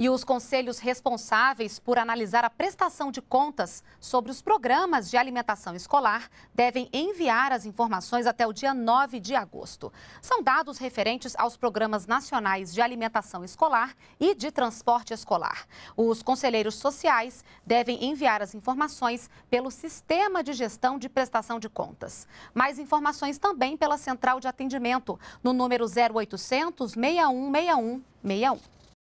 E os conselhos responsáveis por analisar a prestação de contas sobre os programas de alimentação escolar devem enviar as informações até o dia 9 de agosto. São dados referentes aos programas nacionais de alimentação escolar e de transporte escolar. Os conselheiros sociais devem enviar as informações pelo Sistema de Gestão de Prestação de Contas. Mais informações também pela Central de Atendimento, no número 0800 6161 61.